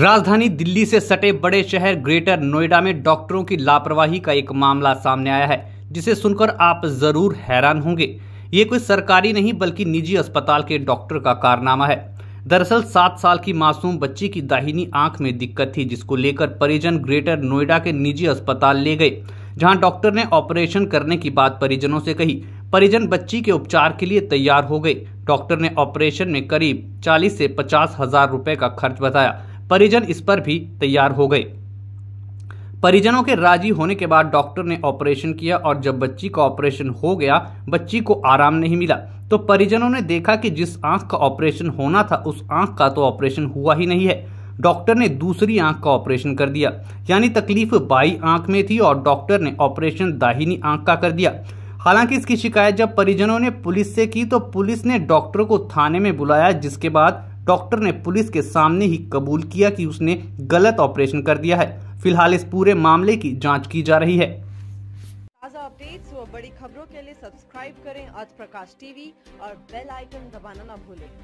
राजधानी दिल्ली से सटे बड़े शहर ग्रेटर नोएडा में डॉक्टरों की लापरवाही का एक मामला सामने आया है जिसे सुनकर आप जरूर हैरान होंगे ये कोई सरकारी नहीं बल्कि निजी अस्पताल के डॉक्टर का कारनामा है दरअसल सात साल की मासूम बच्ची की दाहिनी आंख में दिक्कत थी जिसको लेकर परिजन ग्रेटर नोएडा के निजी अस्पताल ले गए जहां डॉक्टर ने ऑपरेशन करने की बात परिजनों से कही परिजन बच्ची के उपचार के लिए तैयार हो गए डॉक्टर ने ऑपरेशन में करीब 40 से पचास हजार रुपए का खर्च बताया परिजन इस पर भी तैयार हो गए परिजनों के राजी होने के बाद डॉक्टर ने ऑपरेशन किया और जब बच्ची का ऑपरेशन हो गया बच्ची को आराम नहीं मिला तो परिजनों ने देखा कि जिस आंख का ऑपरेशन होना था उस आंख का तो ऑपरेशन हुआ ही नहीं है डॉक्टर ने दूसरी आंख का ऑपरेशन कर दिया यानी तकलीफ बाई आंख में थी और डॉक्टर ने ऑपरेशन दाहिनी आंख का कर दिया हालांकि इसकी शिकायत जब परिजनों ने पुलिस से की तो पुलिस ने डॉक्टर को थाने में बुलाया जिसके बाद डॉक्टर ने पुलिस के सामने ही कबूल किया कि उसने गलत ऑपरेशन कर दिया है फिलहाल इस पूरे मामले की जांच की जा रही है ताज़ा अपडेट्स और बड़ी खबरों के लिए सब्सक्राइब करें आज प्रकाश टीवी और बेल आइकन दबाना न भूलें